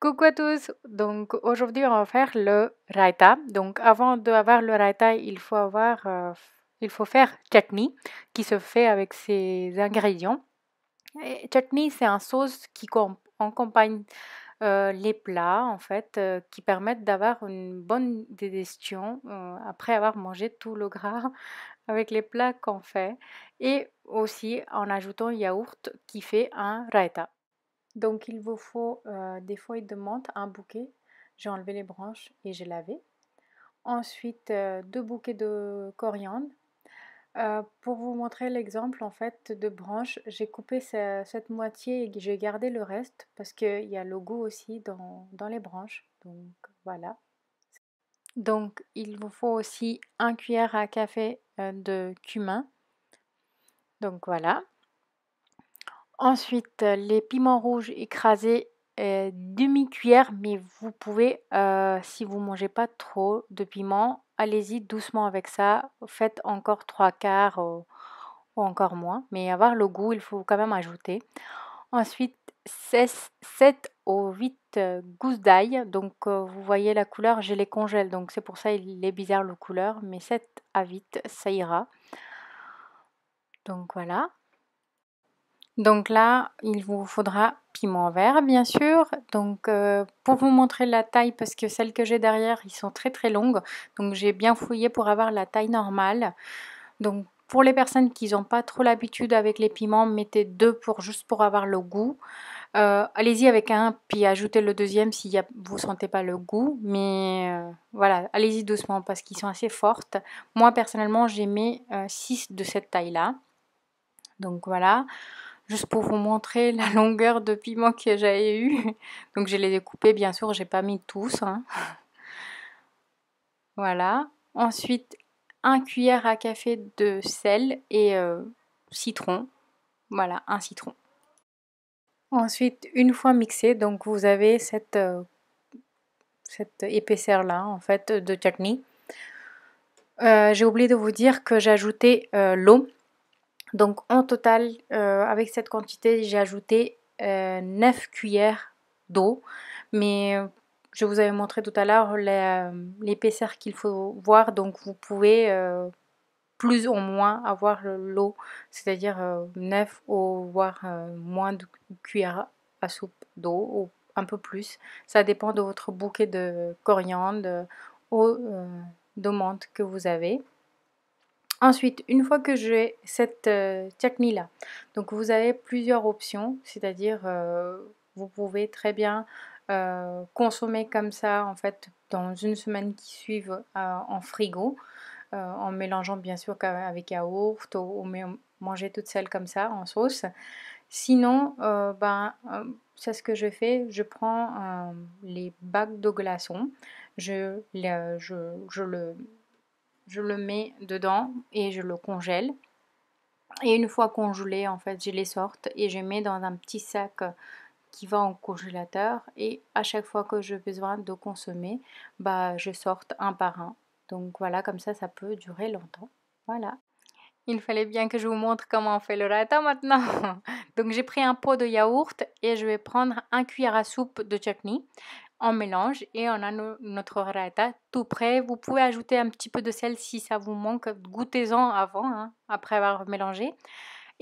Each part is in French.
Coucou à tous! Donc aujourd'hui, on va faire le raita. Donc avant d'avoir le raita, il faut, avoir, euh, il faut faire chutney qui se fait avec ses ingrédients. Et chutney, c'est un sauce qui accompagne euh, les plats en fait euh, qui permettent d'avoir une bonne digestion après avoir mangé tout le gras avec les plats qu'on fait et aussi en ajoutant yaourt qui fait un raita. Donc il vous faut euh, des feuilles de menthe, un bouquet. J'ai enlevé les branches et j'ai lavé. Ensuite, euh, deux bouquets de coriandre. Euh, pour vous montrer l'exemple en fait de branches, j'ai coupé cette moitié et j'ai gardé le reste parce qu'il y a le goût aussi dans, dans les branches. Donc voilà. Donc il vous faut aussi un cuillère à café de cumin. Donc voilà. Ensuite, euh, les piments rouges écrasés euh, demi-cuillère, mais vous pouvez, euh, si vous mangez pas trop de piments, allez-y doucement avec ça. Faites encore trois quarts ou, encore moins, mais avoir le goût, il faut quand même ajouter. Ensuite, 7 ou 8 gousses d'ail. Donc, vous voyez la couleur, je les congèle, donc c'est pour ça il est bizarre le couleur, mais 7 à 8, ça ira. Donc voilà. Donc là, il vous faudra piment vert, bien sûr. Donc euh, pour vous montrer la taille, parce que celles que j'ai derrière, ils sont très très longues. Donc j'ai bien fouillé pour avoir la taille normale. Donc pour les personnes qui n'ont pas trop l'habitude avec les piments, mettez deux pour juste pour avoir le goût. Euh, allez-y avec un, puis ajoutez le deuxième si vous ne sentez pas le goût. Mais euh, voilà, allez-y doucement parce qu'ils sont assez fortes. Moi personnellement, j'ai mis 6 de cette taille-là. Donc voilà juste pour vous montrer la longueur de piment que j'avais eu. Donc je l'ai découpé, bien sûr, j'ai pas mis tous. Hein. Voilà. Ensuite, un cuillère à café de sel et euh, citron. Voilà, un citron. Ensuite, une fois mixé, donc vous avez cette, euh, épaisseur là en fait de chutney. Euh, j'ai oublié de vous dire que j'ajoutais l'eau donc en total, euh, avec cette quantité, j'ai ajouté 9 euh, cuillères d'eau. Mais euh, je vous avais montré tout à l'heure l'épaisseur qu'il faut voir. Donc vous pouvez plus ou moins avoir l'eau, c'est-à-dire 9 ou voire moins de cuillères à soupe d'eau ou un peu plus. Ça dépend de votre bouquet de coriandre ou menthe que vous avez. Ensuite, une fois que j'ai cette euh, là, donc vous avez plusieurs options, c'est-à-dire euh, vous pouvez très bien euh, consommer comme ça en fait dans une semaine qui suivent euh, en frigo, en mélangeant bien sûr avec yaourt ou, manger toute seule comme ça en sauce. Sinon, ben, c'est ce que je fais, je prends les bacs de glaçons, je, je, je le je le mets dedans et je le congèle. Et une fois congelé, en fait, je les sorte et je mets dans un petit sac qui va en congélateur. Et à chaque fois que j'ai besoin de consommer, bah, je sorte un par un. Donc voilà, comme ça, ça peut durer longtemps. Voilà. Il fallait bien que je vous montre comment on fait le rata maintenant. Donc j'ai pris un pot de yaourt et je vais prendre un cuillère à soupe de chutney mélange et on a notre rata tout prêt. Vous pouvez ajouter un petit peu de sel si ça vous manque. Goûtez-en avant, hein, après avoir mélangé.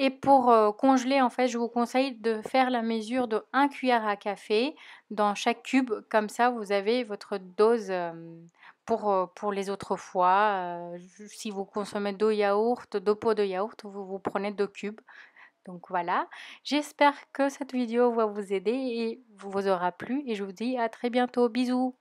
Et pour euh, congeler, en fait, je vous conseille de faire la mesure de 1 cuillère à café dans chaque cube. Comme ça, vous avez votre dose euh, pour, euh, pour les autres fois. si vous consommez deux yaourts, deux pots de yaourt, vous, vous prenez deux cubes. Donc voilà, j'espère que cette vidéo va vous aider et vous aura plu et je vous dis à très bientôt. Bisous